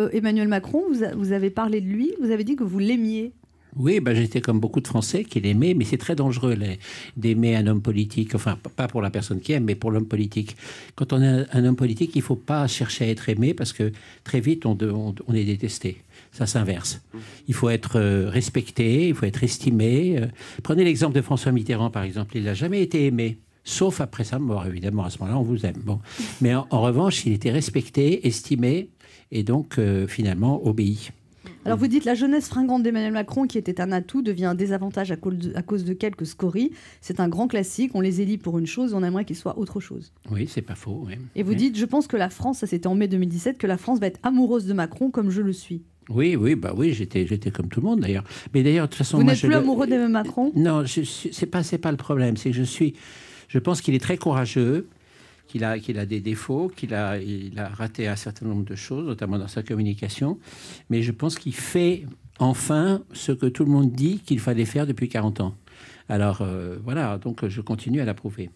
Euh, Emmanuel Macron, vous, avez parlé de lui, vous avez dit que vous l'aimiez. Oui, ben j'étais comme beaucoup de Français qui l'aimaient, mais c'est très dangereux d'aimer un homme politique, enfin pas pour la personne qui aime, mais pour l'homme politique. Quand on est un homme politique, il ne faut pas chercher à être aimé parce que très vite on est détesté ça s'inverse. Il faut être euh, respecté, il faut être estimé. Euh. Prenez l'exemple de François Mitterrand, par exemple. Il n'a jamais été aimé sauf après sa mort, évidemment. À ce moment-là, on vous aime. Bon. Mais en, revanche, il était respecté, estimé, et donc euh, finalement obéi. Alors vous dites la jeunesse fringante d'Emmanuel Macron, qui était un atout, devient un désavantage à cause de, quelques scories. C'est un grand classique. On les élit pour une chose, on aimerait qu'ils soient autre chose. Oui, c'est pas faux. Et vous dites, je pense que la France, ça c'était en mai 2017, que la France va être amoureuse de Macron comme je le suis. Oui, oui, bah oui, j'étais, j'étais comme tout le monde d'ailleurs. Mais d'ailleurs, de toute façon, vous n'êtes plus amoureux de Macron. Non, c'est pas, c'est pas le problème. C'est que je suis je pense qu'il est très courageux, qu'il a, qu'il a des défauts, qu'il a, il a raté un certain nombre de choses, notamment dans sa communication, mais je pense qu'il fait enfin ce que tout le monde dit qu'il fallait faire depuis 40 ans. Alors euh, voilà, donc je continue à l'approuver.